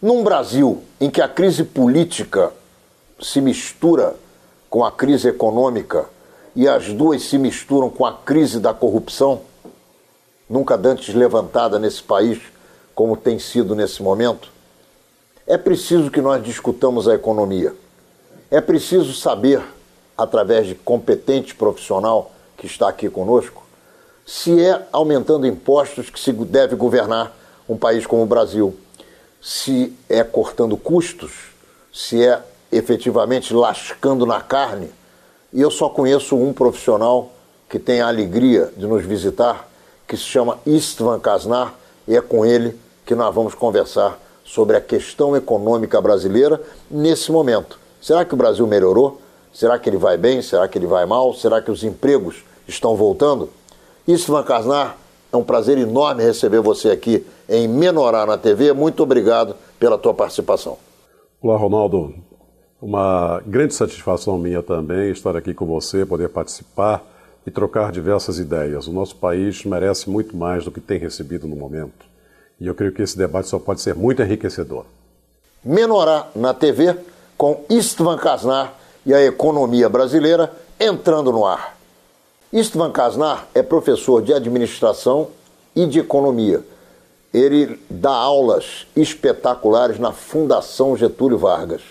Num Brasil em que a crise política se mistura com a crise econômica e as duas se misturam com a crise da corrupção, nunca antes levantada nesse país como tem sido nesse momento, é preciso que nós discutamos a economia. É preciso saber, através de competente profissional que está aqui conosco, se é aumentando impostos que se deve governar um país como o Brasil se é cortando custos, se é efetivamente lascando na carne. E eu só conheço um profissional que tem a alegria de nos visitar, que se chama Istvan Kasnar, e é com ele que nós vamos conversar sobre a questão econômica brasileira nesse momento. Será que o Brasil melhorou? Será que ele vai bem? Será que ele vai mal? Será que os empregos estão voltando? Istvan Kasnar, é um prazer enorme receber você aqui em Menorá na TV. Muito obrigado pela tua participação. Olá, Ronaldo. Uma grande satisfação minha também estar aqui com você, poder participar e trocar diversas ideias. O nosso país merece muito mais do que tem recebido no momento. E eu creio que esse debate só pode ser muito enriquecedor. Menorá na TV com Istvan Kasnar e a economia brasileira entrando no ar. Istvan Kasnar é professor de administração e de economia ele dá aulas espetaculares na Fundação Getúlio Vargas.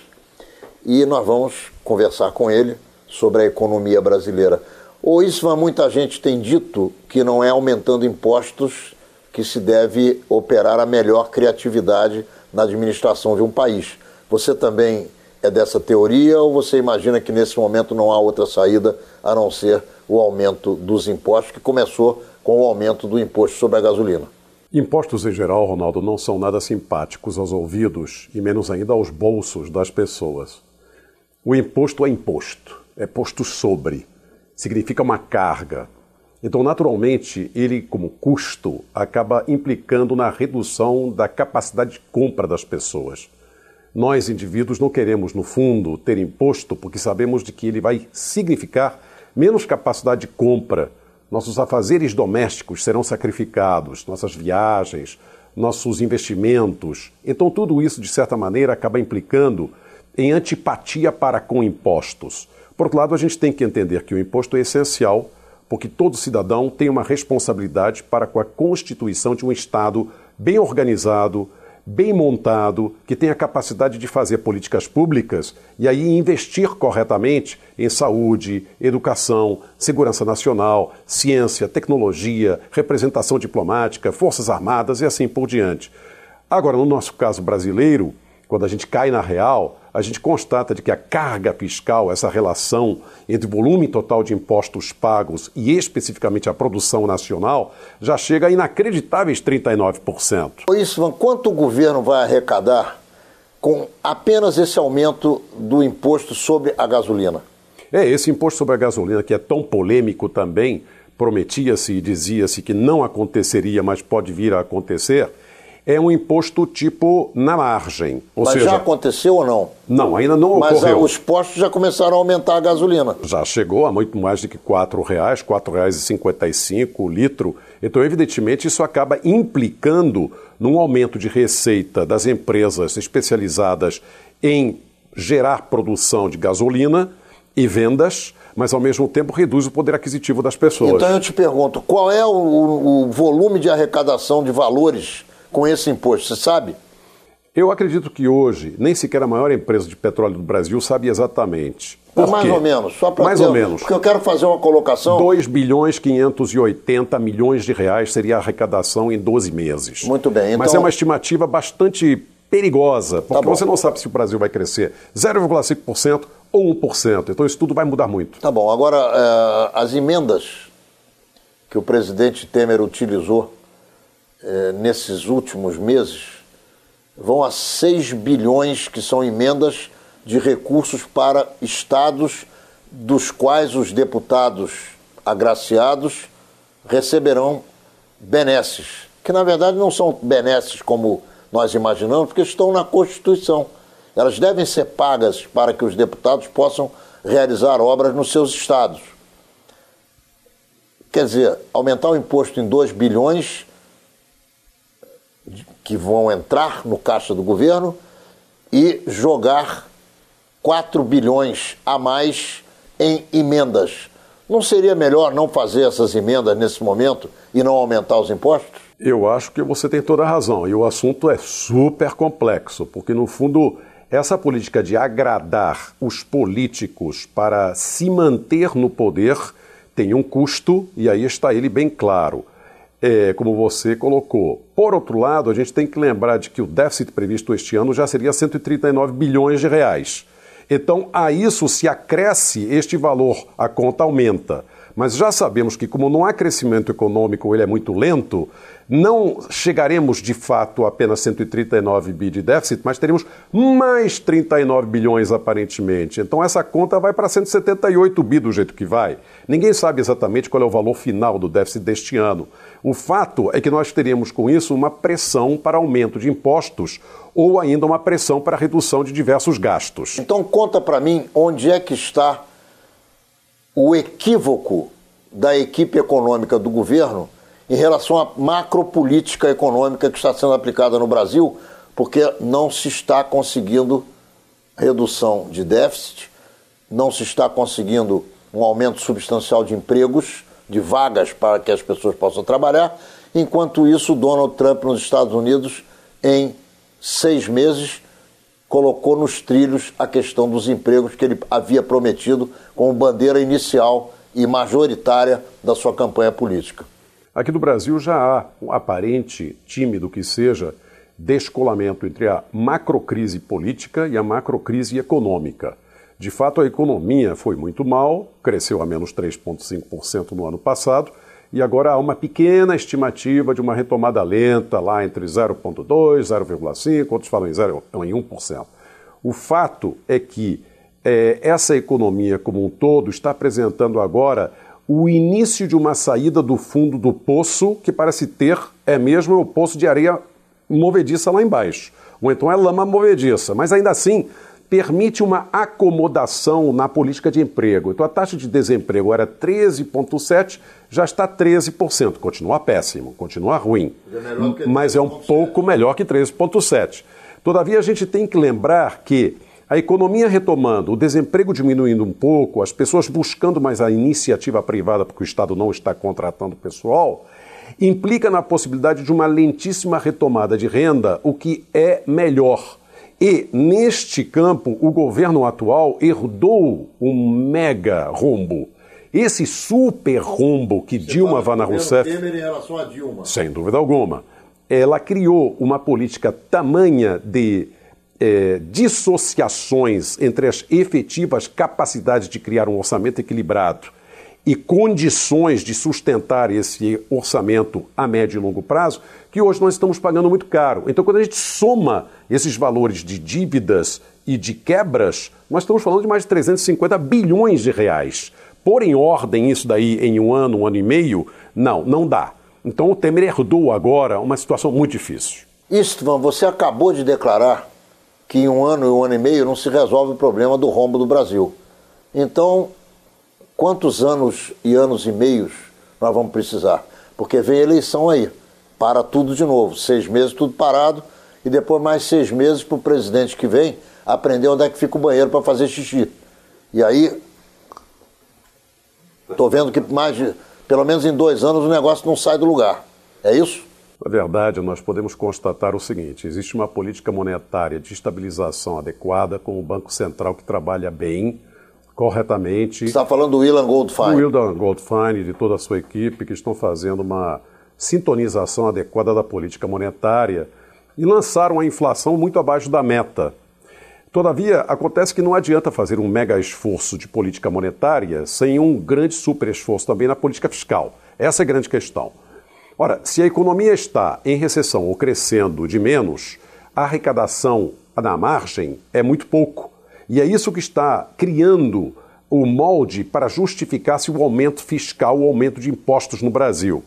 E nós vamos conversar com ele sobre a economia brasileira. Ou Isma, muita gente tem dito que não é aumentando impostos que se deve operar a melhor criatividade na administração de um país. Você também é dessa teoria ou você imagina que nesse momento não há outra saída a não ser o aumento dos impostos, que começou com o aumento do imposto sobre a gasolina? Impostos em geral, Ronaldo, não são nada simpáticos aos ouvidos e menos ainda aos bolsos das pessoas. O imposto é imposto, é posto sobre, significa uma carga. Então, naturalmente, ele, como custo, acaba implicando na redução da capacidade de compra das pessoas. Nós, indivíduos, não queremos, no fundo, ter imposto porque sabemos de que ele vai significar menos capacidade de compra nossos afazeres domésticos serão sacrificados, nossas viagens, nossos investimentos. Então, tudo isso, de certa maneira, acaba implicando em antipatia para com impostos. Por outro lado, a gente tem que entender que o imposto é essencial, porque todo cidadão tem uma responsabilidade para com a constituição de um Estado bem organizado, bem montado, que tenha capacidade de fazer políticas públicas e aí investir corretamente em saúde, educação, segurança nacional, ciência, tecnologia, representação diplomática, forças armadas e assim por diante. Agora, no nosso caso brasileiro, quando a gente cai na real, a gente constata de que a carga fiscal, essa relação entre o volume total de impostos pagos e especificamente a produção nacional, já chega a inacreditáveis 39%. Isso, quanto o governo vai arrecadar com apenas esse aumento do imposto sobre a gasolina? É, esse imposto sobre a gasolina, que é tão polêmico também, prometia-se e dizia-se que não aconteceria, mas pode vir a acontecer é um imposto tipo na margem. Ou Mas seja, já aconteceu ou não? Não, ainda não Mas ocorreu. Mas os postos já começaram a aumentar a gasolina. Já chegou a muito mais do que R$ 4,00, R$ 4,55 o litro. Então, evidentemente, isso acaba implicando num aumento de receita das empresas especializadas em gerar produção de gasolina e vendas, mas ao mesmo tempo reduz o poder aquisitivo das pessoas. Então eu te pergunto, qual é o, o volume de arrecadação de valores com esse imposto, você sabe? Eu acredito que hoje nem sequer a maior empresa de petróleo do Brasil sabe exatamente. Por mais quê? ou menos, só para Mais ter, ou menos. Porque eu quero fazer uma colocação. 2 bilhões 580 milhões de reais seria a arrecadação em 12 meses. Muito bem. Então... Mas é uma estimativa bastante perigosa, porque tá você não sabe se o Brasil vai crescer 0,5% ou 1%. Então isso tudo vai mudar muito. Tá bom. Agora, eh, as emendas que o presidente Temer utilizou é, nesses últimos meses vão a 6 bilhões que são emendas de recursos para estados dos quais os deputados agraciados receberão benesses, que na verdade não são benesses como nós imaginamos, porque estão na Constituição. Elas devem ser pagas para que os deputados possam realizar obras nos seus estados. Quer dizer, aumentar o imposto em 2 bilhões que vão entrar no caixa do governo e jogar 4 bilhões a mais em emendas. Não seria melhor não fazer essas emendas nesse momento e não aumentar os impostos? Eu acho que você tem toda a razão. E o assunto é super complexo, porque no fundo essa política de agradar os políticos para se manter no poder tem um custo, e aí está ele bem claro é, como você colocou. Por outro lado, a gente tem que lembrar de que o déficit previsto este ano já seria 139 bilhões de reais. Então, a isso se acresce este valor, a conta aumenta. Mas já sabemos que, como não há crescimento econômico, ele é muito lento, não chegaremos de fato a apenas 139 bi de déficit, mas teremos mais 39 bilhões aparentemente. Então essa conta vai para 178 bi do jeito que vai. Ninguém sabe exatamente qual é o valor final do déficit deste ano. O fato é que nós teríamos com isso uma pressão para aumento de impostos ou ainda uma pressão para redução de diversos gastos. Então conta para mim onde é que está o equívoco da equipe econômica do governo em relação à macropolítica econômica que está sendo aplicada no Brasil, porque não se está conseguindo redução de déficit, não se está conseguindo um aumento substancial de empregos, de vagas para que as pessoas possam trabalhar. Enquanto isso, Donald Trump nos Estados Unidos, em seis meses, colocou nos trilhos a questão dos empregos que ele havia prometido como bandeira inicial e majoritária da sua campanha política. Aqui no Brasil já há um aparente, tímido que seja, descolamento entre a macrocrise política e a macrocrise econômica. De fato, a economia foi muito mal, cresceu a menos 3,5% no ano passado, e agora há uma pequena estimativa de uma retomada lenta lá entre 0,2, 0,5, outros falam em, 0, em 1%. O fato é que é, essa economia como um todo está apresentando agora o início de uma saída do fundo do poço, que parece ter, é mesmo é o poço de areia movediça lá embaixo. Ou então é lama movediça. Mas ainda assim, permite uma acomodação na política de emprego. Então a taxa de desemprego era 13,7%, já está 13%. Continua péssimo, continua ruim, é mas é um pouco melhor que 13,7%. Todavia, a gente tem que lembrar que a economia retomando, o desemprego diminuindo um pouco, as pessoas buscando mais a iniciativa privada, porque o Estado não está contratando pessoal, implica na possibilidade de uma lentíssima retomada de renda, o que é melhor e neste campo, o governo atual herdou um mega rombo. Esse super rombo que Você Dilma Vana Rousseff. Temer em relação a Dilma. Sem dúvida alguma. Ela criou uma política tamanha de é, dissociações entre as efetivas capacidades de criar um orçamento equilibrado e condições de sustentar esse orçamento a médio e longo prazo, que hoje nós estamos pagando muito caro. Então, quando a gente soma esses valores de dívidas e de quebras, nós estamos falando de mais de 350 bilhões de reais. Pôr em ordem isso daí em um ano, um ano e meio, não, não dá. Então, o Temer herdou agora uma situação muito difícil. Istvan, você acabou de declarar que em um ano e um ano e meio não se resolve o problema do rombo do Brasil. Então, quantos anos e anos e meios nós vamos precisar? Porque vem eleição aí, para tudo de novo, seis meses tudo parado e depois mais seis meses para o presidente que vem aprender onde é que fica o banheiro para fazer xixi. E aí, estou vendo que mais pelo menos em dois anos o negócio não sai do lugar. É isso? Na verdade, nós podemos constatar o seguinte: existe uma política monetária de estabilização adequada com o Banco Central que trabalha bem corretamente. Você está falando do Willan Goldfine. O Willan Goldfine e de toda a sua equipe que estão fazendo uma sintonização adequada da política monetária e lançaram a inflação muito abaixo da meta. Todavia, acontece que não adianta fazer um mega esforço de política monetária sem um grande super esforço também na política fiscal. Essa é a grande questão. Ora, se a economia está em recessão ou crescendo de menos, a arrecadação na margem é muito pouco. E é isso que está criando o molde para justificar-se o aumento fiscal, o aumento de impostos no Brasil.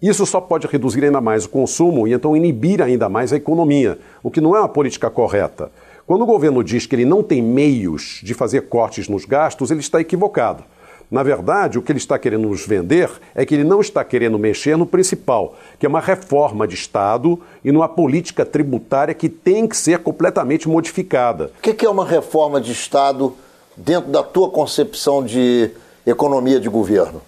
Isso só pode reduzir ainda mais o consumo e então inibir ainda mais a economia, o que não é uma política correta. Quando o governo diz que ele não tem meios de fazer cortes nos gastos, ele está equivocado. Na verdade, o que ele está querendo nos vender é que ele não está querendo mexer no principal, que é uma reforma de Estado e numa política tributária que tem que ser completamente modificada. O que é uma reforma de Estado dentro da tua concepção de economia de governo?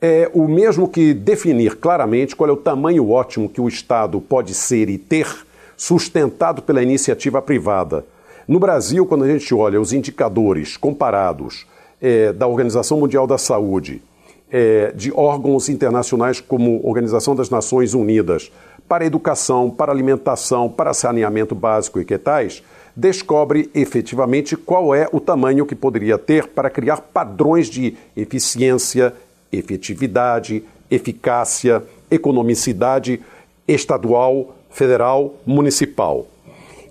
É o mesmo que definir claramente qual é o tamanho ótimo que o Estado pode ser e ter, sustentado pela iniciativa privada. No Brasil, quando a gente olha os indicadores comparados é, da Organização Mundial da Saúde, é, de órgãos internacionais como Organização das Nações Unidas, para educação, para alimentação, para saneamento básico e que tais, descobre efetivamente qual é o tamanho que poderia ter para criar padrões de eficiência, efetividade, eficácia, economicidade estadual, federal, municipal.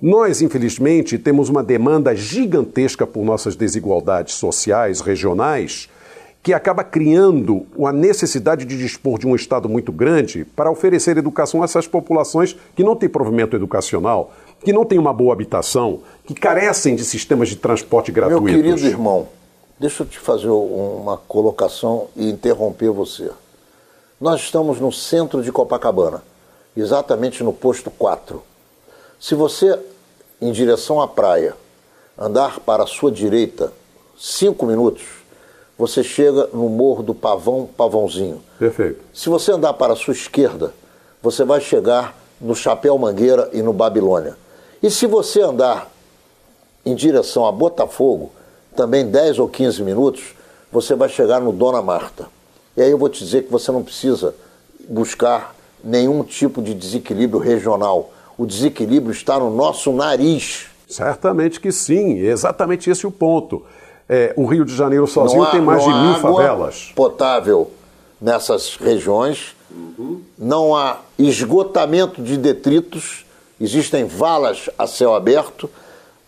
Nós, infelizmente, temos uma demanda gigantesca por nossas desigualdades sociais, regionais, que acaba criando a necessidade de dispor de um Estado muito grande para oferecer educação a essas populações que não têm provimento educacional, que não têm uma boa habitação, que carecem de sistemas de transporte gratuitos. Meu querido irmão, deixa eu te fazer uma colocação e interromper você. Nós estamos no centro de Copacabana, exatamente no posto 4. Se você em direção à praia, andar para a sua direita cinco minutos, você chega no Morro do Pavão Pavãozinho. Perfeito. Se você andar para a sua esquerda, você vai chegar no Chapéu Mangueira e no Babilônia. E se você andar em direção a Botafogo, também 10 ou 15 minutos, você vai chegar no Dona Marta. E aí eu vou te dizer que você não precisa buscar nenhum tipo de desequilíbrio regional o desequilíbrio está no nosso nariz. Certamente que sim, é exatamente esse é o ponto. É, o Rio de Janeiro sozinho há, tem mais de mil favelas. Potável nessas regiões, uhum. não há esgotamento de detritos, existem valas a céu aberto,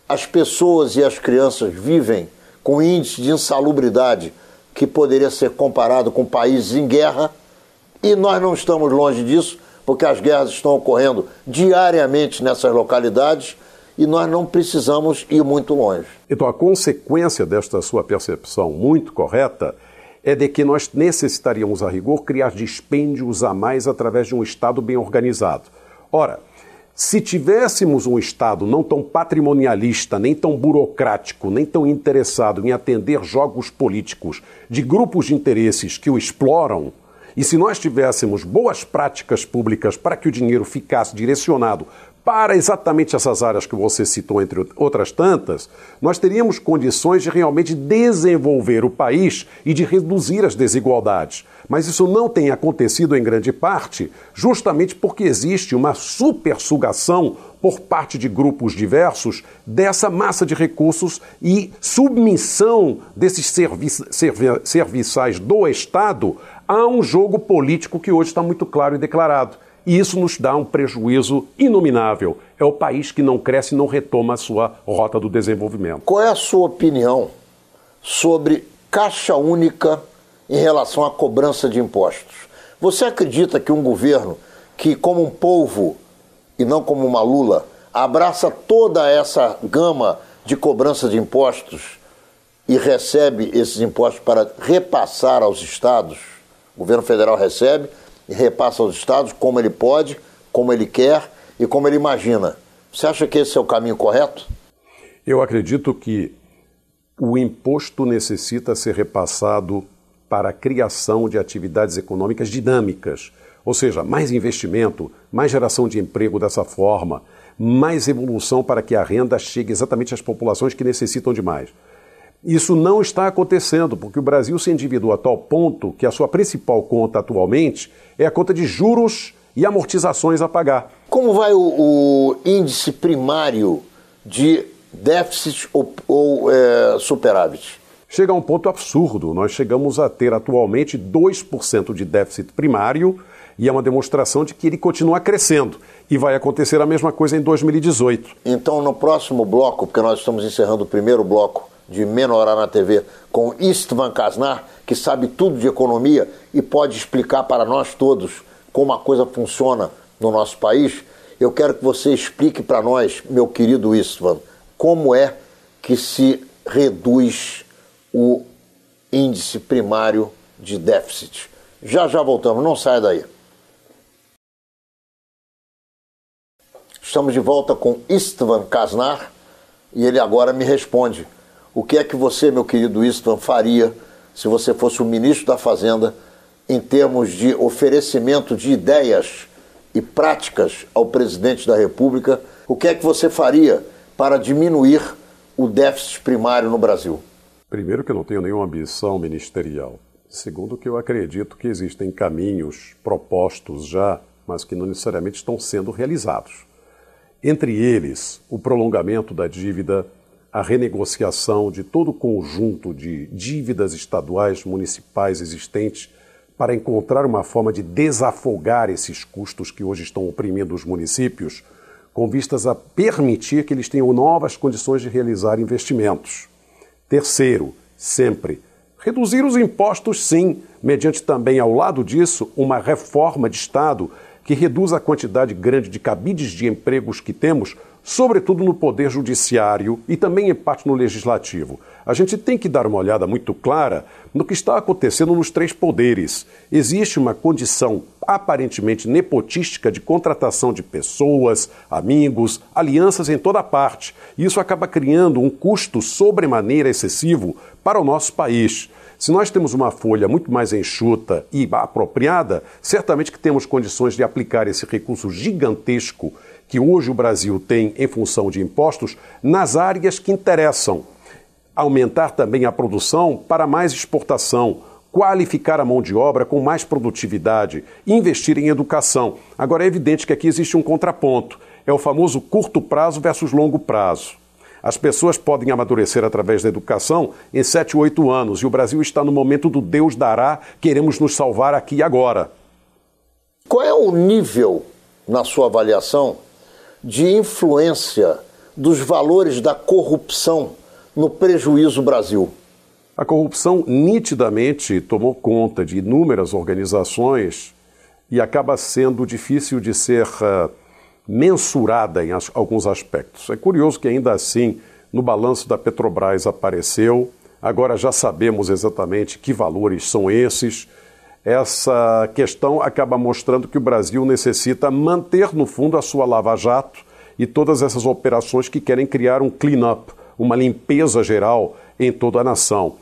as pessoas e as crianças vivem com índice de insalubridade que poderia ser comparado com países em guerra, e nós não estamos longe disso, porque as guerras estão ocorrendo diariamente nessas localidades e nós não precisamos ir muito longe. Então, a consequência desta sua percepção muito correta é de que nós necessitaríamos, a rigor, criar dispêndios a mais através de um Estado bem organizado. Ora, se tivéssemos um Estado não tão patrimonialista, nem tão burocrático, nem tão interessado em atender jogos políticos de grupos de interesses que o exploram, e se nós tivéssemos boas práticas públicas para que o dinheiro ficasse direcionado para exatamente essas áreas que você citou, entre outras tantas, nós teríamos condições de realmente desenvolver o país e de reduzir as desigualdades. Mas isso não tem acontecido em grande parte, justamente porque existe uma supersugação por parte de grupos diversos dessa massa de recursos e submissão desses servi serviçais do Estado há um jogo político que hoje está muito claro e declarado. E isso nos dá um prejuízo inominável. É o país que não cresce e não retoma a sua rota do desenvolvimento. Qual é a sua opinião sobre caixa única em relação à cobrança de impostos? Você acredita que um governo que, como um povo e não como uma lula, abraça toda essa gama de cobrança de impostos e recebe esses impostos para repassar aos estados? O governo federal recebe e repassa aos estados como ele pode, como ele quer e como ele imagina. Você acha que esse é o caminho correto? Eu acredito que o imposto necessita ser repassado para a criação de atividades econômicas dinâmicas, ou seja, mais investimento, mais geração de emprego dessa forma, mais evolução para que a renda chegue exatamente às populações que necessitam de mais. Isso não está acontecendo, porque o Brasil se endividou a tal ponto que a sua principal conta atualmente é a conta de juros e amortizações a pagar. Como vai o, o índice primário de déficit ou, ou é, superávit? Chega a um ponto absurdo. Nós chegamos a ter atualmente 2% de déficit primário e é uma demonstração de que ele continua crescendo. E vai acontecer a mesma coisa em 2018. Então, no próximo bloco, porque nós estamos encerrando o primeiro bloco de Menorá na TV, com Istvan Kasnar, que sabe tudo de economia e pode explicar para nós todos como a coisa funciona no nosso país, eu quero que você explique para nós, meu querido Istvan, como é que se reduz o índice primário de déficit. Já já voltamos, não saia daí. Estamos de volta com Istvan Kasnar e ele agora me responde o que é que você, meu querido Istvan, faria se você fosse o ministro da Fazenda em termos de oferecimento de ideias e práticas ao presidente da República? O que é que você faria para diminuir o déficit primário no Brasil? Primeiro, que eu não tenho nenhuma ambição ministerial. Segundo, que eu acredito que existem caminhos propostos já, mas que não necessariamente estão sendo realizados. Entre eles, o prolongamento da dívida a renegociação de todo o conjunto de dívidas estaduais, municipais existentes para encontrar uma forma de desafogar esses custos que hoje estão oprimindo os municípios, com vistas a permitir que eles tenham novas condições de realizar investimentos. Terceiro, sempre, reduzir os impostos, sim, mediante também, ao lado disso, uma reforma de Estado que reduza a quantidade grande de cabides de empregos que temos sobretudo no Poder Judiciário e também em parte no Legislativo. A gente tem que dar uma olhada muito clara no que está acontecendo nos três poderes. Existe uma condição aparentemente nepotística de contratação de pessoas, amigos, alianças em toda parte. Isso acaba criando um custo sobremaneira excessivo para o nosso país. Se nós temos uma folha muito mais enxuta e apropriada, certamente que temos condições de aplicar esse recurso gigantesco que hoje o Brasil tem em função de impostos nas áreas que interessam. Aumentar também a produção para mais exportação, qualificar a mão de obra com mais produtividade, investir em educação. Agora é evidente que aqui existe um contraponto. É o famoso curto prazo versus longo prazo. As pessoas podem amadurecer através da educação em 7, 8 anos e o Brasil está no momento do Deus dará, queremos nos salvar aqui e agora. Qual é o nível, na sua avaliação, de influência dos valores da corrupção no prejuízo Brasil? A corrupção nitidamente tomou conta de inúmeras organizações e acaba sendo difícil de ser ah, mensurada em alguns aspectos. É curioso que ainda assim, no balanço da Petrobras apareceu, agora já sabemos exatamente que valores são esses, essa questão acaba mostrando que o Brasil necessita manter, no fundo, a sua lava-jato e todas essas operações que querem criar um clean-up, uma limpeza geral em toda a nação.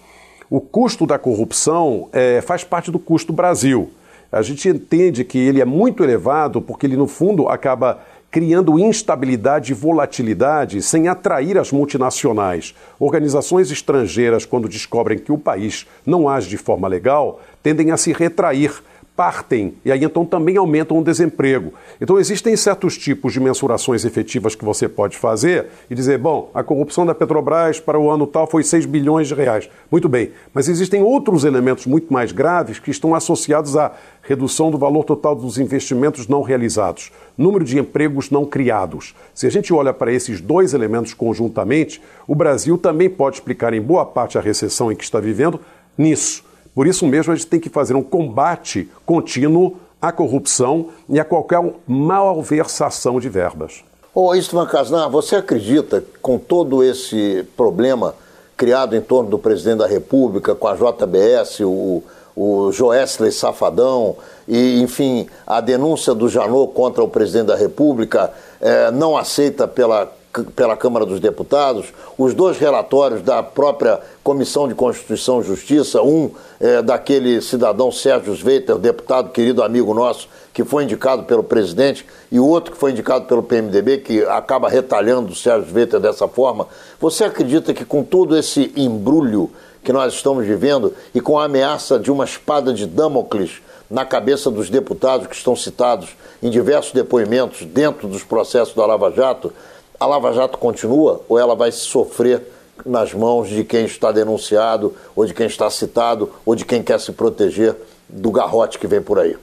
O custo da corrupção é, faz parte do custo Brasil. A gente entende que ele é muito elevado porque ele, no fundo, acaba criando instabilidade e volatilidade sem atrair as multinacionais. Organizações estrangeiras, quando descobrem que o país não age de forma legal, tendem a se retrair partem e aí então também aumentam o desemprego. Então existem certos tipos de mensurações efetivas que você pode fazer e dizer, bom, a corrupção da Petrobras para o ano tal foi 6 bilhões de reais. Muito bem, mas existem outros elementos muito mais graves que estão associados à redução do valor total dos investimentos não realizados, número de empregos não criados. Se a gente olha para esses dois elementos conjuntamente, o Brasil também pode explicar em boa parte a recessão em que está vivendo nisso por isso mesmo, a gente tem que fazer um combate contínuo à corrupção e a qualquer malversação de verbas. Ô oh, Istvan você acredita, com todo esse problema criado em torno do presidente da República, com a JBS, o, o Joesley Safadão, e, enfim, a denúncia do Janot contra o presidente da República, eh, não aceita pela pela Câmara dos Deputados, os dois relatórios da própria Comissão de Constituição e Justiça, um é, daquele cidadão Sérgio Sveiter, deputado querido amigo nosso, que foi indicado pelo presidente, e o outro que foi indicado pelo PMDB, que acaba retalhando o Sérgio Sveiter dessa forma. Você acredita que com todo esse embrulho que nós estamos vivendo e com a ameaça de uma espada de Damocles na cabeça dos deputados que estão citados em diversos depoimentos dentro dos processos da Lava Jato, a Lava Jato continua ou ela vai sofrer nas mãos de quem está denunciado, ou de quem está citado, ou de quem quer se proteger do garrote que vem por aí?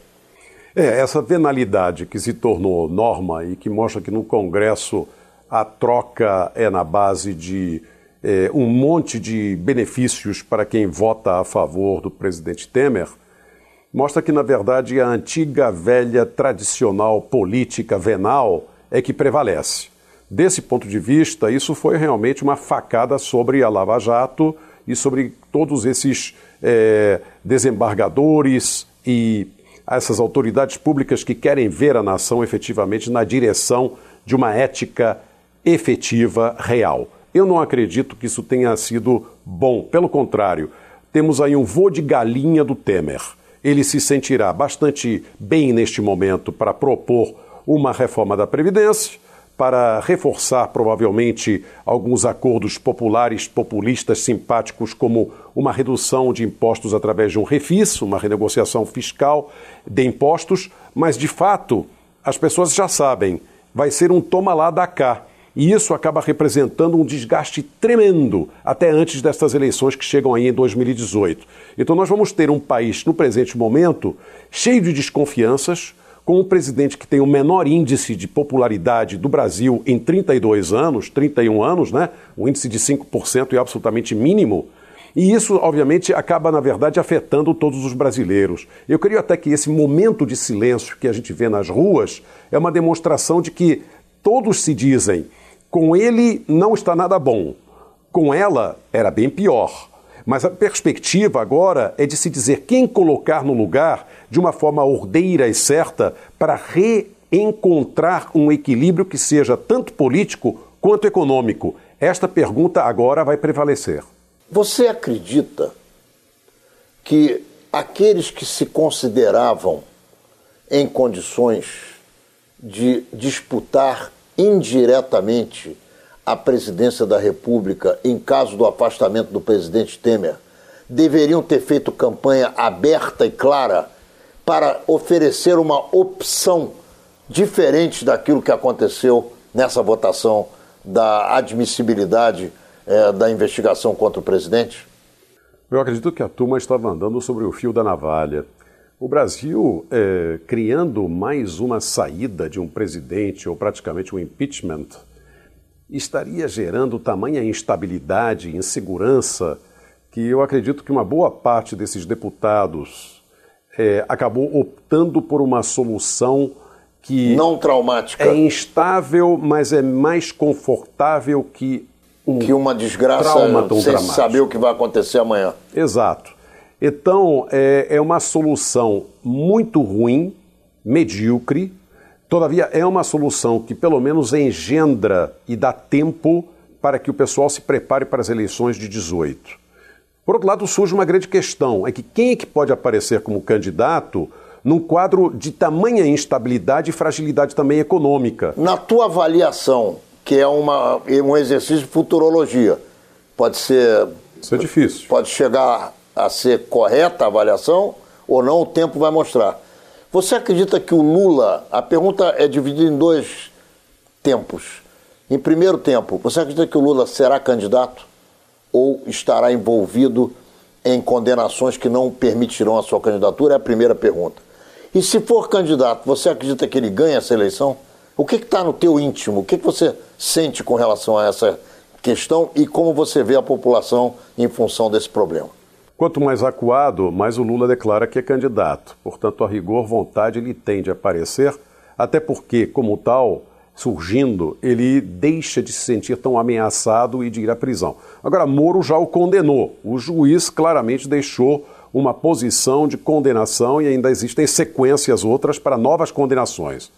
É, essa venalidade que se tornou norma e que mostra que no Congresso a troca é na base de é, um monte de benefícios para quem vota a favor do presidente Temer, mostra que, na verdade, a antiga, velha, tradicional política venal é que prevalece. Desse ponto de vista, isso foi realmente uma facada sobre a Lava Jato e sobre todos esses é, desembargadores e essas autoridades públicas que querem ver a nação efetivamente na direção de uma ética efetiva, real. Eu não acredito que isso tenha sido bom, pelo contrário, temos aí um voo de galinha do Temer. Ele se sentirá bastante bem neste momento para propor uma reforma da Previdência para reforçar provavelmente alguns acordos populares populistas simpáticos, como uma redução de impostos através de um refis, uma renegociação fiscal de impostos, mas de fato as pessoas já sabem, vai ser um toma lá da cá. E isso acaba representando um desgaste tremendo até antes destas eleições que chegam aí em 2018. Então nós vamos ter um país no presente momento cheio de desconfianças, com o presidente que tem o menor índice de popularidade do Brasil em 32 anos, 31 anos, né? O índice de 5% é absolutamente mínimo. E isso, obviamente, acaba, na verdade, afetando todos os brasileiros. Eu creio até que esse momento de silêncio que a gente vê nas ruas é uma demonstração de que todos se dizem: com ele não está nada bom, com ela era bem pior. Mas a perspectiva agora é de se dizer quem colocar no lugar de uma forma ordeira e certa para reencontrar um equilíbrio que seja tanto político quanto econômico. Esta pergunta agora vai prevalecer. Você acredita que aqueles que se consideravam em condições de disputar indiretamente a presidência da República, em caso do afastamento do presidente Temer, deveriam ter feito campanha aberta e clara para oferecer uma opção diferente daquilo que aconteceu nessa votação da admissibilidade é, da investigação contra o presidente? Eu acredito que a turma estava andando sobre o fio da navalha. O Brasil, é, criando mais uma saída de um presidente, ou praticamente um impeachment, estaria gerando tamanha instabilidade e insegurança que eu acredito que uma boa parte desses deputados é, acabou optando por uma solução que não traumática é instável, mas é mais confortável que um que uma desgraça trauma tão sem dramático. saber o que vai acontecer amanhã. Exato. Então é, é uma solução muito ruim, medíocre, Todavia, é uma solução que pelo menos engendra e dá tempo para que o pessoal se prepare para as eleições de 18. Por outro lado, surge uma grande questão: é que quem é que pode aparecer como candidato num quadro de tamanha instabilidade e fragilidade também econômica? Na tua avaliação, que é uma, um exercício de futurologia, pode ser. Isso é difícil. Pode chegar a ser correta a avaliação ou não, o tempo vai mostrar. Você acredita que o Lula, a pergunta é dividida em dois tempos. Em primeiro tempo, você acredita que o Lula será candidato ou estará envolvido em condenações que não permitirão a sua candidatura? É a primeira pergunta. E se for candidato, você acredita que ele ganha essa eleição? O que está no teu íntimo? O que, que você sente com relação a essa questão e como você vê a população em função desse problema? Quanto mais acuado, mais o Lula declara que é candidato. Portanto, a rigor, vontade ele tem de aparecer, até porque, como tal, surgindo, ele deixa de se sentir tão ameaçado e de ir à prisão. Agora, Moro já o condenou. O juiz claramente deixou uma posição de condenação e ainda existem sequências outras para novas condenações.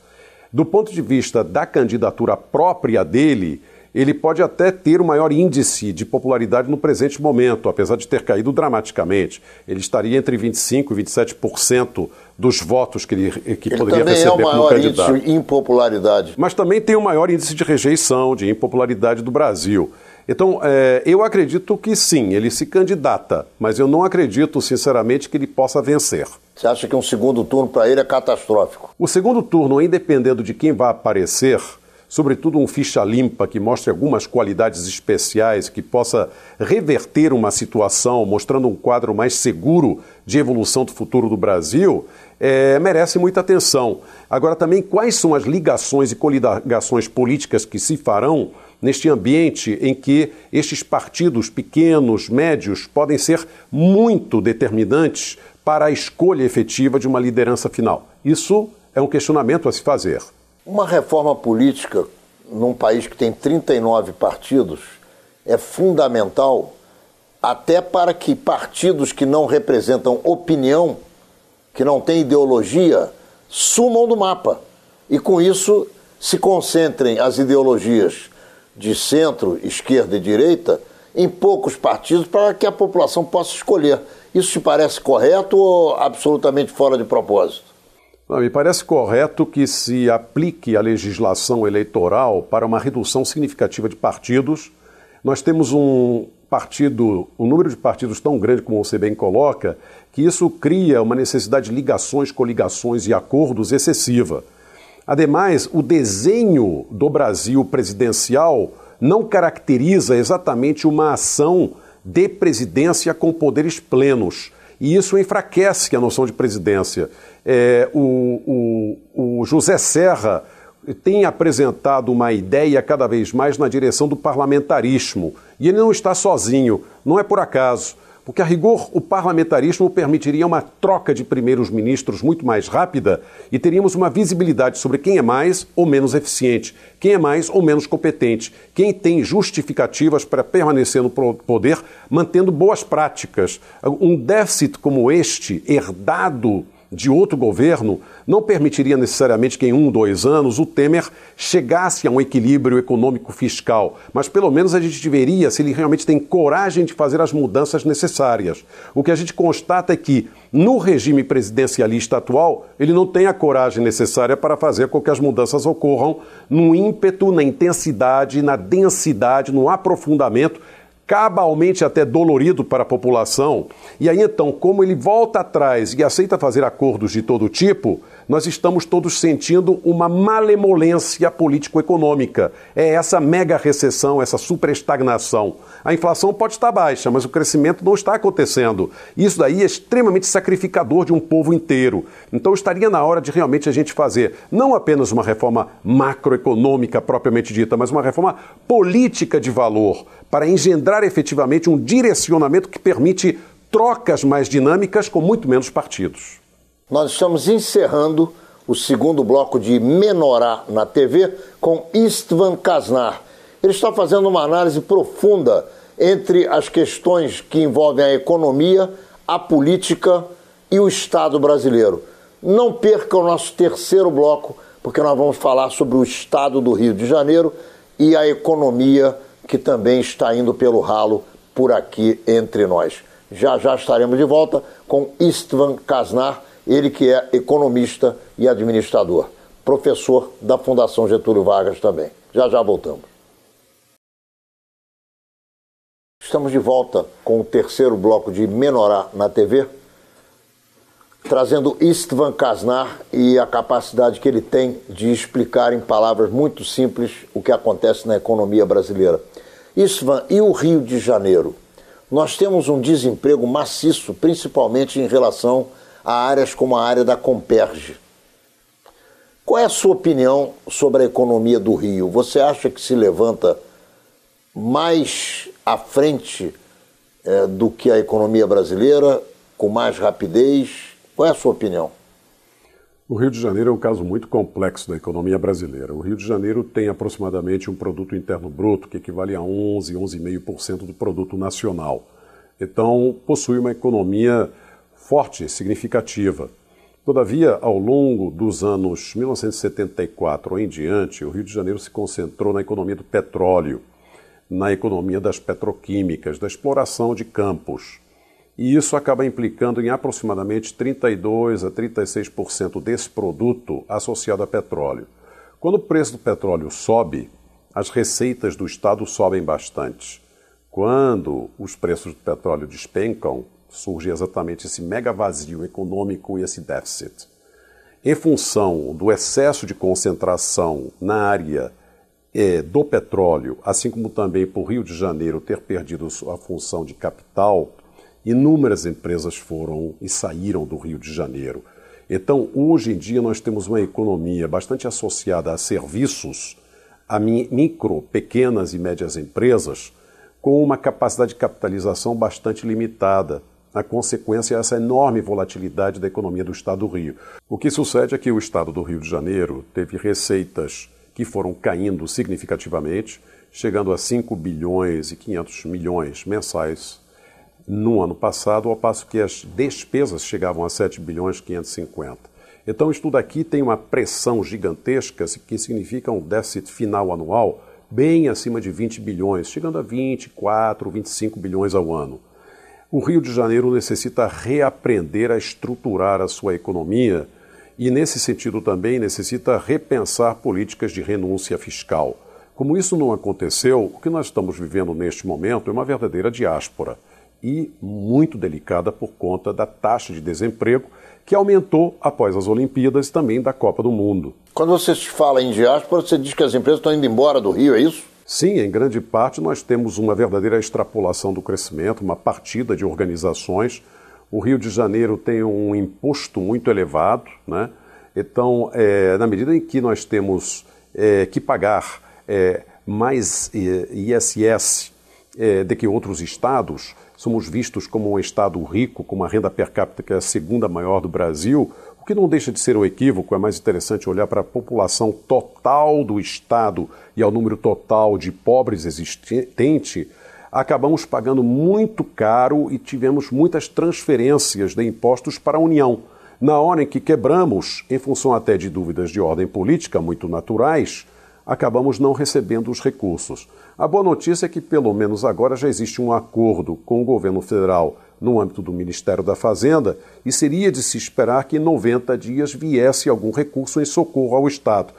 Do ponto de vista da candidatura própria dele, ele pode até ter o maior índice de popularidade no presente momento, apesar de ter caído dramaticamente. Ele estaria entre 25% e 27% dos votos que ele, que ele poderia receber é o maior como candidato. Índice de impopularidade. Mas também tem o maior índice de rejeição, de impopularidade do Brasil. Então, é, eu acredito que sim, ele se candidata, mas eu não acredito, sinceramente, que ele possa vencer. Você acha que um segundo turno para ele é catastrófico? O segundo turno, independendo de quem vai aparecer, sobretudo um ficha limpa que mostre algumas qualidades especiais, que possa reverter uma situação, mostrando um quadro mais seguro de evolução do futuro do Brasil, é, merece muita atenção. Agora, também, quais são as ligações e coligações políticas que se farão neste ambiente em que estes partidos pequenos, médios, podem ser muito determinantes para a escolha efetiva de uma liderança final? Isso é um questionamento a se fazer. Uma reforma política num país que tem 39 partidos é fundamental até para que partidos que não representam opinião, que não têm ideologia, sumam do mapa. E com isso se concentrem as ideologias de centro, esquerda e direita em poucos partidos para que a população possa escolher. Isso te parece correto ou absolutamente fora de propósito? me parece correto que se aplique a legislação eleitoral para uma redução significativa de partidos. Nós temos um partido, um número de partidos tão grande como você bem coloca, que isso cria uma necessidade de ligações, coligações e acordos excessiva. Ademais, o desenho do Brasil presidencial não caracteriza exatamente uma ação de presidência com poderes plenos e isso enfraquece a noção de presidência. É, o, o, o José Serra tem apresentado uma ideia cada vez mais na direção do parlamentarismo, e ele não está sozinho, não é por acaso porque a rigor o parlamentarismo permitiria uma troca de primeiros ministros muito mais rápida e teríamos uma visibilidade sobre quem é mais ou menos eficiente, quem é mais ou menos competente, quem tem justificativas para permanecer no poder, mantendo boas práticas. Um déficit como este, herdado de outro governo não permitiria necessariamente que em um, dois anos o Temer chegasse a um equilíbrio econômico-fiscal, mas pelo menos a gente deveria se ele realmente tem coragem de fazer as mudanças necessárias. O que a gente constata é que, no regime presidencialista atual, ele não tem a coragem necessária para fazer com que as mudanças ocorram no ímpeto, na intensidade, na densidade, no aprofundamento cabalmente até dolorido para a população. E aí então, como ele volta atrás e aceita fazer acordos de todo tipo, nós estamos todos sentindo uma malemolência político-econômica. É essa mega recessão, essa superestagnação. A inflação pode estar baixa, mas o crescimento não está acontecendo. Isso daí é extremamente sacrificador de um povo inteiro. Então estaria na hora de realmente a gente fazer não apenas uma reforma macroeconômica propriamente dita, mas uma reforma política de valor para engendrar efetivamente um direcionamento que permite trocas mais dinâmicas com muito menos partidos. Nós estamos encerrando o segundo bloco de Menorá na TV com Istvan Kasnar. Ele está fazendo uma análise profunda entre as questões que envolvem a economia, a política e o Estado brasileiro. Não perca o nosso terceiro bloco, porque nós vamos falar sobre o Estado do Rio de Janeiro e a economia que também está indo pelo ralo por aqui entre nós. Já já estaremos de volta com Istvan Kasnar ele que é economista e administrador, professor da Fundação Getúlio Vargas também. Já já voltamos. Estamos de volta com o terceiro bloco de Menorá na TV, trazendo Istvan Kasnar e a capacidade que ele tem de explicar em palavras muito simples o que acontece na economia brasileira. Istvan, e o Rio de Janeiro? Nós temos um desemprego maciço, principalmente em relação a áreas como a área da Comperge. Qual é a sua opinião sobre a economia do Rio? Você acha que se levanta mais à frente é, do que a economia brasileira, com mais rapidez? Qual é a sua opinião? O Rio de Janeiro é um caso muito complexo da economia brasileira. O Rio de Janeiro tem aproximadamente um produto interno bruto que equivale a 11, 11,5% do produto nacional. Então, possui uma economia forte, significativa. Todavia, ao longo dos anos 1974 em diante, o Rio de Janeiro se concentrou na economia do petróleo, na economia das petroquímicas, da exploração de campos. E isso acaba implicando em aproximadamente 32 a 36% desse produto associado a petróleo. Quando o preço do petróleo sobe, as receitas do Estado sobem bastante. Quando os preços do petróleo despencam, surge exatamente esse mega vazio econômico e esse déficit. Em função do excesso de concentração na área eh, do petróleo, assim como também por Rio de Janeiro ter perdido a função de capital, inúmeras empresas foram e saíram do Rio de Janeiro. Então, hoje em dia, nós temos uma economia bastante associada a serviços, a micro, pequenas e médias empresas, com uma capacidade de capitalização bastante limitada a consequência é essa enorme volatilidade da economia do Estado do Rio. O que sucede é que o Estado do Rio de Janeiro teve receitas que foram caindo significativamente, chegando a 5 bilhões e 500 milhões mensais no ano passado, ao passo que as despesas chegavam a 7 bilhões e 550. Então, isso tudo aqui tem uma pressão gigantesca que significa um déficit final anual bem acima de 20 bilhões, chegando a 24, 25 bilhões ao ano. O Rio de Janeiro necessita reaprender a estruturar a sua economia e, nesse sentido, também necessita repensar políticas de renúncia fiscal. Como isso não aconteceu, o que nós estamos vivendo neste momento é uma verdadeira diáspora e muito delicada por conta da taxa de desemprego que aumentou após as Olimpíadas e também da Copa do Mundo. Quando você fala em diáspora, você diz que as empresas estão indo embora do Rio, é isso? Sim, em grande parte nós temos uma verdadeira extrapolação do crescimento, uma partida de organizações. O Rio de Janeiro tem um imposto muito elevado, né? Então, é, na medida em que nós temos é, que pagar é, mais é, ISS é, do que outros estados, somos vistos como um estado rico, com uma renda per capita que é a segunda maior do Brasil, o que não deixa de ser um equívoco, é mais interessante olhar para a população total do Estado e ao número total de pobres existente, acabamos pagando muito caro e tivemos muitas transferências de impostos para a União. Na hora em que quebramos, em função até de dúvidas de ordem política muito naturais, acabamos não recebendo os recursos. A boa notícia é que, pelo menos agora, já existe um acordo com o governo federal no âmbito do Ministério da Fazenda e seria de se esperar que em 90 dias viesse algum recurso em socorro ao Estado.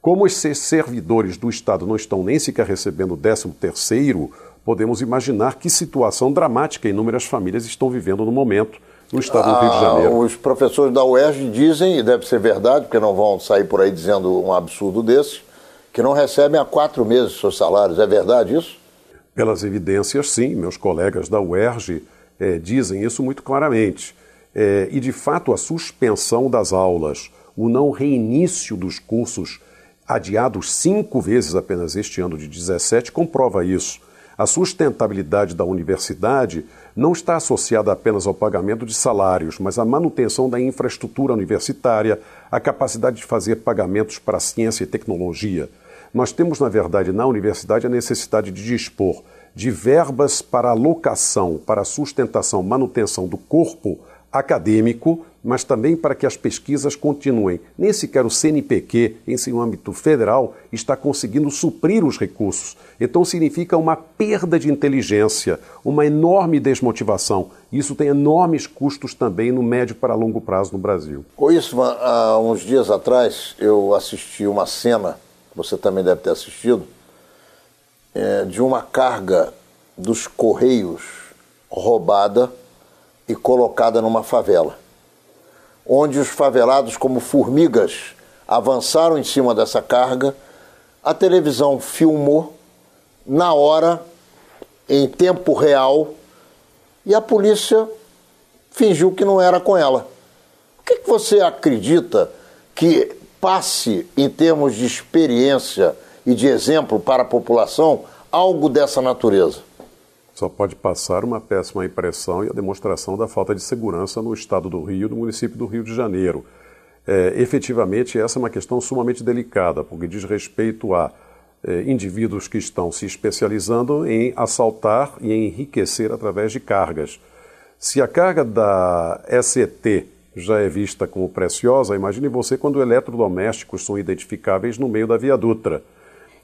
Como os servidores do Estado não estão nem sequer recebendo o 13º, podemos imaginar que situação dramática inúmeras famílias estão vivendo no momento no estado ah, do Rio de ah, Janeiro. Os professores da UERJ dizem, e deve ser verdade, porque não vão sair por aí dizendo um absurdo desse, que não recebem há quatro meses seus salários. É verdade isso? Pelas evidências, sim. Meus colegas da UERJ é, dizem isso muito claramente. É, e, de fato, a suspensão das aulas, o não reinício dos cursos adiados cinco vezes apenas este ano de 17 comprova isso. A sustentabilidade da universidade não está associada apenas ao pagamento de salários, mas à manutenção da infraestrutura universitária, à capacidade de fazer pagamentos para ciência e tecnologia. Nós temos, na verdade, na universidade a necessidade de dispor de verbas para alocação, para sustentação, manutenção do corpo acadêmico, mas também para que as pesquisas continuem. Nem sequer o CNPq, em seu âmbito federal, está conseguindo suprir os recursos. Então significa uma perda de inteligência, uma enorme desmotivação. Isso tem enormes custos também no médio para longo prazo no Brasil. Com isso, há uns dias atrás, eu assisti uma cena, você também deve ter assistido, é, de uma carga dos Correios roubada e colocada numa favela, onde os favelados, como formigas, avançaram em cima dessa carga. A televisão filmou na hora, em tempo real, e a polícia fingiu que não era com ela. O que, que você acredita que passe em termos de experiência? e de exemplo para a população algo dessa natureza? Só pode passar uma péssima impressão e a demonstração da falta de segurança no estado do Rio, no município do Rio de Janeiro. É, efetivamente, essa é uma questão sumamente delicada, porque diz respeito a é, indivíduos que estão se especializando em assaltar e enriquecer através de cargas. Se a carga da SET já é vista como preciosa, imagine você quando eletrodomésticos são identificáveis no meio da Via Dutra.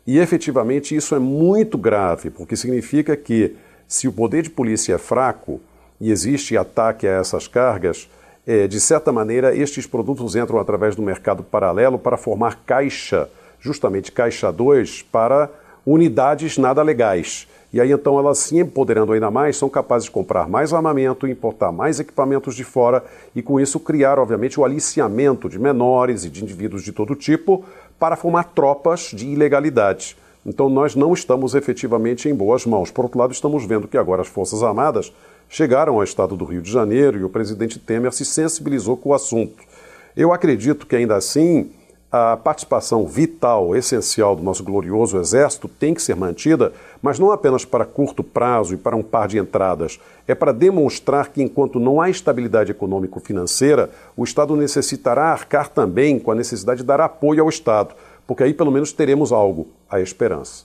E efetivamente isso é muito grave, porque significa que se o poder de polícia é fraco e existe ataque a essas cargas, é, de certa maneira estes produtos entram através do mercado paralelo para formar caixa, justamente caixa 2, para unidades nada legais. E aí então elas se empoderando ainda mais, são capazes de comprar mais armamento, importar mais equipamentos de fora e com isso criar, obviamente, o aliciamento de menores e de indivíduos de todo tipo para formar tropas de ilegalidade. Então nós não estamos efetivamente em boas mãos. Por outro lado, estamos vendo que agora as Forças Armadas chegaram ao estado do Rio de Janeiro e o presidente Temer se sensibilizou com o assunto. Eu acredito que ainda assim a participação vital, essencial do nosso glorioso Exército tem que ser mantida, mas não apenas para curto prazo e para um par de entradas. É para demonstrar que, enquanto não há estabilidade econômico-financeira, o Estado necessitará arcar também com a necessidade de dar apoio ao Estado, porque aí pelo menos teremos algo, a esperança.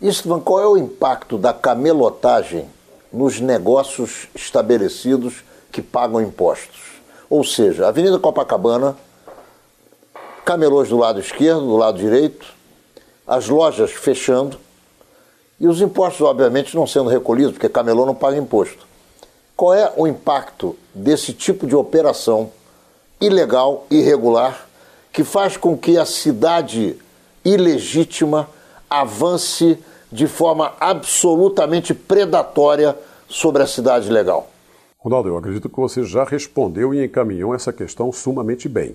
Istvan, qual é o impacto da camelotagem nos negócios estabelecidos que pagam impostos? Ou seja, a Avenida Copacabana camelôs do lado esquerdo, do lado direito, as lojas fechando e os impostos, obviamente, não sendo recolhidos, porque camelô não paga imposto. Qual é o impacto desse tipo de operação ilegal, irregular, que faz com que a cidade ilegítima avance de forma absolutamente predatória sobre a cidade legal? Ronaldo, eu acredito que você já respondeu e encaminhou essa questão sumamente bem.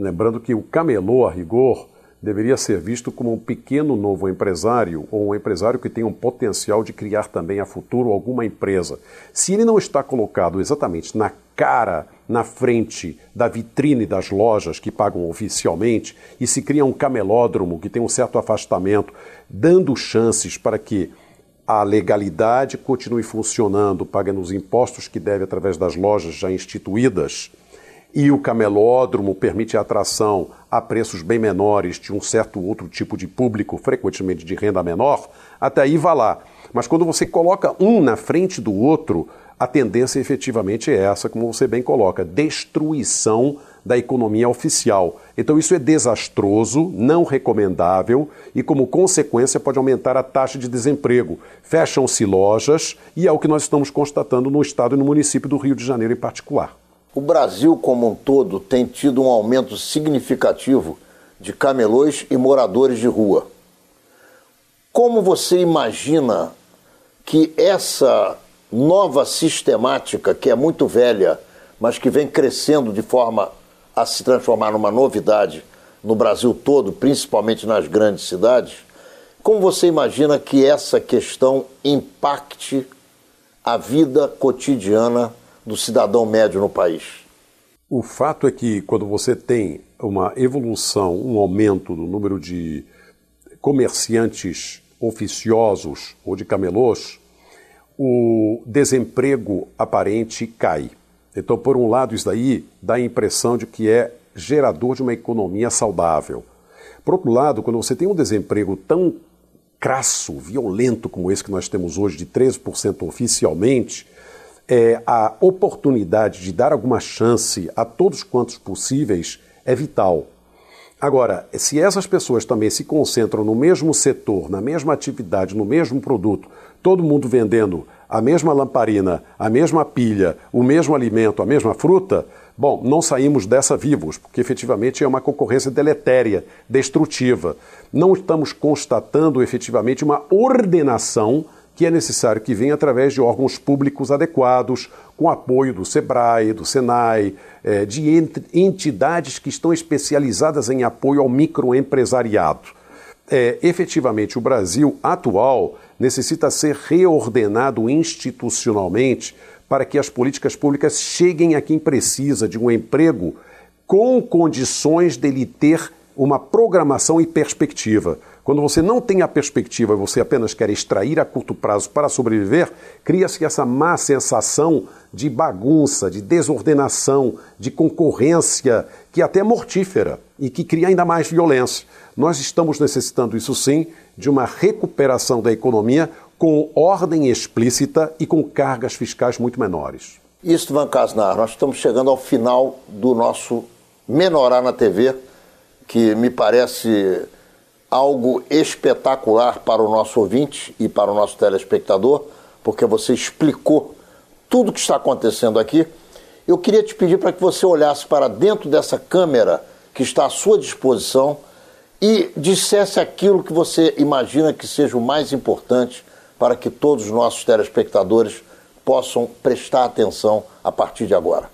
Lembrando que o camelô, a rigor, deveria ser visto como um pequeno novo empresário ou um empresário que tem um potencial de criar também a futuro alguma empresa. Se ele não está colocado exatamente na cara, na frente da vitrine das lojas que pagam oficialmente e se cria um camelódromo que tem um certo afastamento, dando chances para que a legalidade continue funcionando, pagando nos impostos que deve através das lojas já instituídas e o camelódromo permite a atração a preços bem menores de um certo outro tipo de público, frequentemente de renda menor, até aí vá lá. Mas quando você coloca um na frente do outro, a tendência efetivamente é essa, como você bem coloca, destruição da economia oficial. Então isso é desastroso, não recomendável e como consequência pode aumentar a taxa de desemprego. Fecham-se lojas e é o que nós estamos constatando no estado e no município do Rio de Janeiro em particular. O Brasil como um todo tem tido um aumento significativo de camelôs e moradores de rua. Como você imagina que essa nova sistemática, que é muito velha, mas que vem crescendo de forma a se transformar numa novidade no Brasil todo, principalmente nas grandes cidades, como você imagina que essa questão impacte a vida cotidiana do cidadão médio no país? O fato é que quando você tem uma evolução, um aumento do número de comerciantes oficiosos ou de camelôs, o desemprego aparente cai. Então, por um lado, isso daí dá a impressão de que é gerador de uma economia saudável. Por outro lado, quando você tem um desemprego tão crasso, violento como esse que nós temos hoje, de 13% oficialmente, é, a oportunidade de dar alguma chance a todos quantos possíveis é vital. Agora, se essas pessoas também se concentram no mesmo setor, na mesma atividade, no mesmo produto, todo mundo vendendo a mesma lamparina, a mesma pilha, o mesmo alimento, a mesma fruta, bom, não saímos dessa vivos, porque efetivamente é uma concorrência deletéria, destrutiva. Não estamos constatando efetivamente uma ordenação que é necessário que venha através de órgãos públicos adequados, com apoio do SEBRAE, do SENAI, é, de entidades que estão especializadas em apoio ao microempresariado. É, efetivamente, o Brasil atual necessita ser reordenado institucionalmente para que as políticas públicas cheguem a quem precisa de um emprego com condições dele ter uma programação e perspectiva. Quando você não tem a perspectiva e você apenas quer extrair a curto prazo para sobreviver, cria-se essa má sensação de bagunça, de desordenação, de concorrência, que é até é mortífera e que cria ainda mais violência. Nós estamos necessitando, isso sim, de uma recuperação da economia com ordem explícita e com cargas fiscais muito menores. Van Casnar, nós estamos chegando ao final do nosso Menorar na TV, que me parece algo espetacular para o nosso ouvinte e para o nosso telespectador, porque você explicou tudo o que está acontecendo aqui. Eu queria te pedir para que você olhasse para dentro dessa câmera que está à sua disposição e dissesse aquilo que você imagina que seja o mais importante para que todos os nossos telespectadores possam prestar atenção a partir de agora.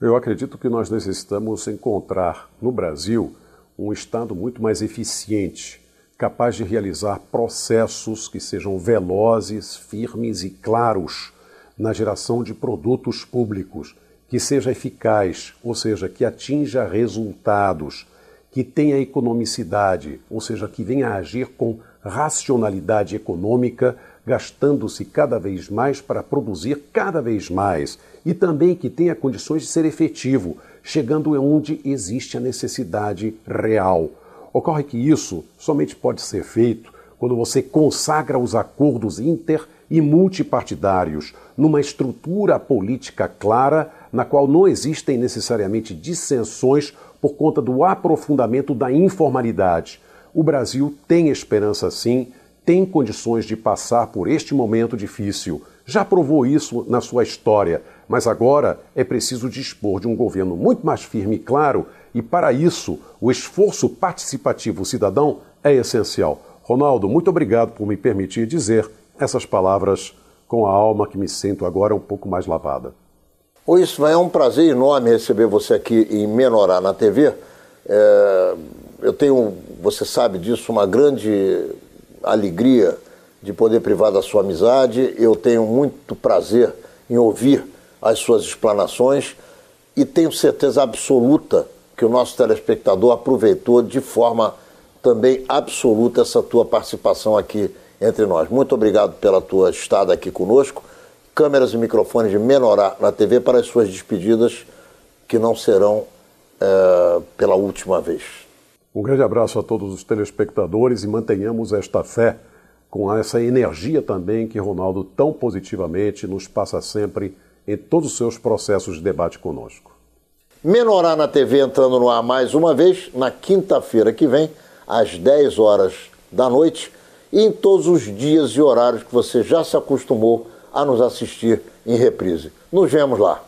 Eu acredito que nós necessitamos encontrar no Brasil um Estado muito mais eficiente, capaz de realizar processos que sejam velozes, firmes e claros na geração de produtos públicos, que seja eficaz, ou seja, que atinja resultados, que tenha economicidade, ou seja, que venha a agir com racionalidade econômica, gastando-se cada vez mais para produzir cada vez mais, e também que tenha condições de ser efetivo, chegando onde existe a necessidade real. Ocorre que isso somente pode ser feito quando você consagra os acordos inter e multipartidários numa estrutura política clara na qual não existem necessariamente dissensões por conta do aprofundamento da informalidade. O Brasil tem esperança sim, tem condições de passar por este momento difícil. Já provou isso na sua história. Mas agora é preciso dispor de um governo muito mais firme e claro, e para isso o esforço participativo cidadão é essencial. Ronaldo, muito obrigado por me permitir dizer essas palavras com a alma que me sinto agora um pouco mais lavada. Oi, Ismael, é um prazer enorme receber você aqui em Menorá na TV. É, eu tenho, você sabe disso, uma grande alegria de poder privar da sua amizade. Eu tenho muito prazer em ouvir as suas explanações e tenho certeza absoluta que o nosso telespectador aproveitou de forma também absoluta essa tua participação aqui entre nós. Muito obrigado pela tua estada aqui conosco. Câmeras e microfones de Menorá na TV para as suas despedidas, que não serão é, pela última vez. Um grande abraço a todos os telespectadores e mantenhamos esta fé com essa energia também que Ronaldo tão positivamente nos passa sempre e todos os seus processos de debate conosco. Menorá na TV entrando no ar mais uma vez, na quinta-feira que vem, às 10 horas da noite, e em todos os dias e horários que você já se acostumou a nos assistir em reprise. Nos vemos lá.